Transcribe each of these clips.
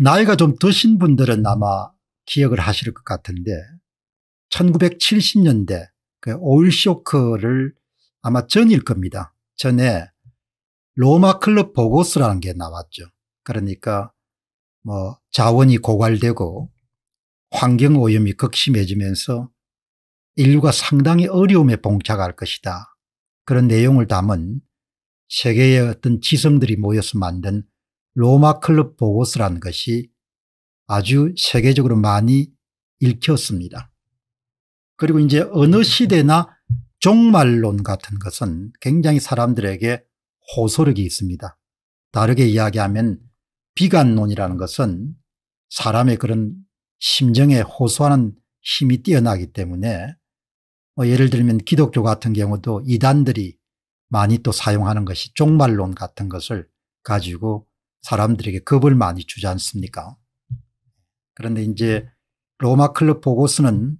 나이가 좀 드신 분들은 아마 기억을 하실 것 같은데 1970년대 그 오일 쇼크를 아마 전일 겁니다. 전에 로마 클럽 보고서라는 게 나왔죠. 그러니까 뭐 자원이 고갈되고 환경 오염이 극심해지면서 인류가 상당히 어려움에 봉착할 것이다. 그런 내용을 담은 세계의 어떤 지성들이 모여서 만든 로마 클럽 보고서라는 것이 아주 세계적으로 많이 읽혔습니다. 그리고 이제 어느 음. 시대나 종말론 같은 것은 굉장히 사람들에게 호소력이 있습니다. 다르게 이야기하면 비관론이라는 것은 사람의 그런 심정에 호소하는 힘이 뛰어나기 때문에 뭐 예를 들면 기독교 같은 경우도 이단들이 많이 또 사용하는 것이 종말론 같은 것을 가지고 사람들에게 겁을 많이 주지 않습니까? 그런데 이제 로마 클럽 보고서는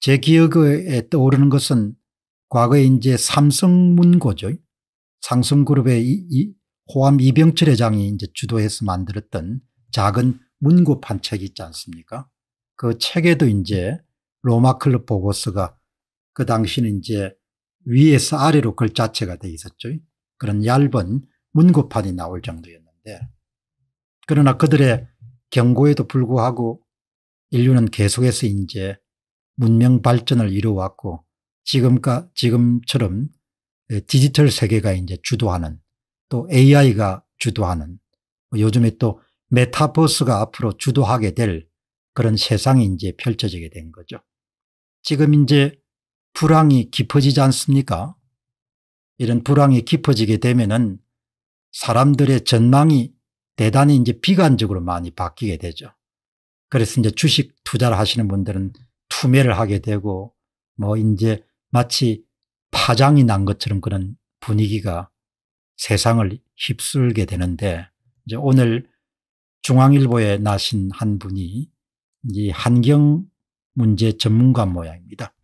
제 기억에 떠오르는 것은 과거에 이제 삼성문고죠. 상승그룹의 이, 이 호암 이병철 회장이 이제 주도해서 만들었던 작은 문고판 책이 있지 않습니까? 그 책에도 이제 로마 클럽 보고서가 그 당시는 이제 위에서 아래로 글자체가 돼 있었죠. 그런 얇은 문고판이 나올 정도였나. 예. 그러나 그들의 경고에도 불구하고 인류는 계속해서 이제 문명 발전을 이루어왔고 지금까 지금처럼 예, 디지털 세계가 이제 주도하는 또 AI가 주도하는 뭐 요즘에 또 메타버스가 앞으로 주도하게 될 그런 세상이 이제 펼쳐지게 된 거죠. 지금 이제 불황이 깊어지지 않습니까? 이런 불황이 깊어지게 되면은 사람들의 전망이 대단히 이제 비관적으로 많이 바뀌게 되죠. 그래서 이제 주식 투자를 하시는 분들은 투매를 하게 되고 뭐 이제 마치 파장이 난 것처럼 그런 분위기가 세상을 휩쓸게 되는데 이제 오늘 중앙일보에 나신 한 분이 이 환경 문제 전문가 모양입니다.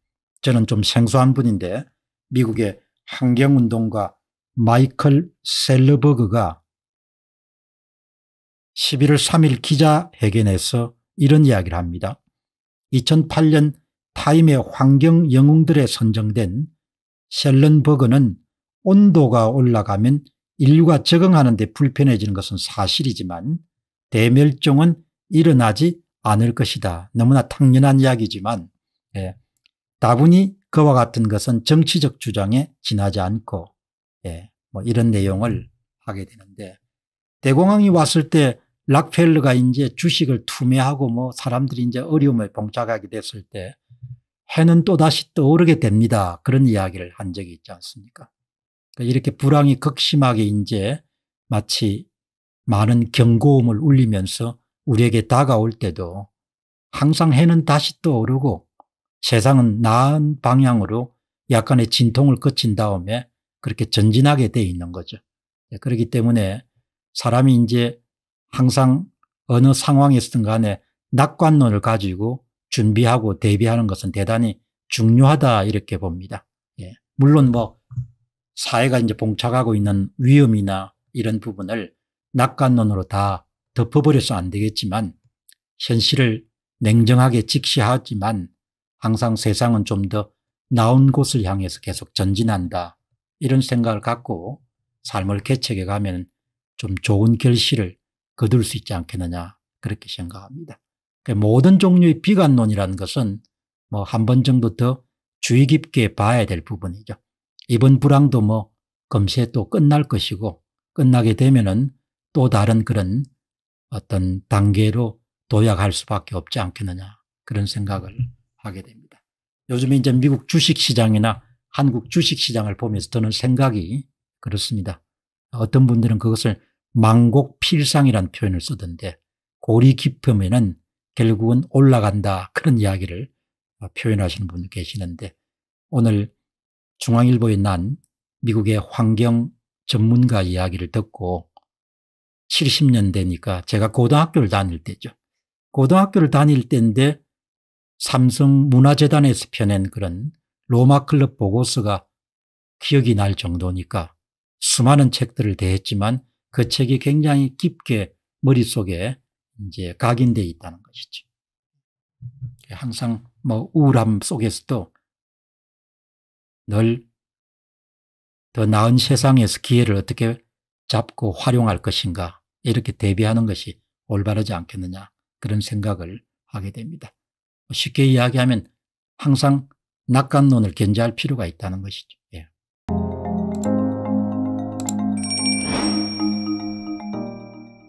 저는 좀 생소한 분인데 미국의 환경운동가 마이클 셀러버그가 11월 3일 기자회견에서 이런 이야기를 합니다. 2008년 타임의 환경 영웅들에 선정된 셀런버그는 온도가 올라가면 인류가 적응하는 데 불편해지는 것은 사실이지만 대멸종은 일어나지 않을 것이다. 너무나 당연한 이야기지만 예, 다분히 그와 같은 것은 정치적 주장에 지나지 않고 예, 뭐 이런 내용을 음. 하게 되는데 대공황이 왔을 때 락펠러가 이제 주식을 투매하고 뭐 사람들이 이제 어려움에 봉착하게 됐을 때 해는 또다시 떠오르게 됩니다. 그런 이야기를 한 적이 있지 않습니까? 그러니까 이렇게 불황이 극심하게 이제 마치 많은 경고음을 울리면서 우리에게 다가올 때도 항상 해는 다시 떠오르고 세상은 나은 방향으로 약간의 진통을 거친 다음에 그렇게 전진하게 돼 있는 거죠. 예, 그렇기 때문에 사람이 이제 항상 어느 상황에서든 간에 낙관론을 가지고 준비하고 대비하는 것은 대단히 중요하다 이렇게 봅니다. 예. 물론 뭐 사회가 이제 봉착하고 있는 위험이나 이런 부분을 낙관론으로 다 덮어버려서 안 되겠지만 현실을 냉정하게 직시하지만 항상 세상은 좀 더 나은 곳을 향해서 계속 전진한다 이런 생각을 갖고 삶을 개척해 가면 좀 좋은 결실을 거둘 수 있지 않겠느냐 그렇게 생각합니다. 그 모든 종류의 비관론이라는 것은 뭐 한 번 정도 더 주의 깊게 봐야 될 부분이죠. 이번 불황도 뭐 금세 또 끝날 것이고 끝나게 되면은 또 다른 그런 어떤 단계로 도약할 수밖에 없지 않겠느냐 그런 생각을 음. 하게 됩니다. 요즘에 이제 미국 주식시장이나 한국 주식시장을 보면서 드는 생각이 그렇습니다. 어떤 분들은 그것을 망곡필상이란 표현을 쓰던데 고리 깊음에는 결국은 올라간다 그런 이야기를 표현하시는 분 계시는데 오늘 중앙일보에 난 미국의 환경 전문가 이야기를 듣고 70년대니까 제가 고등학교를 다닐 때죠. 고등학교를 다닐 때인데 삼성 문화재단에서 펴낸 그런 로마 클럽 보고서가 기억이 날 정도니까 수많은 책들을 대했지만 그 책이 굉장히 깊게 머릿속에 이제 각인되어 있다는 것이죠. 항상 뭐 우울함 속에서도 늘 더 나은 세상에서 기회를 어떻게 잡고 활용할 것인가 이렇게 대비하는 것이 올바르지 않겠느냐 그런 생각을 하게 됩니다. 뭐 쉽게 이야기하면 항상 낙관론을 견제할 필요가 있다는 것이죠. 예.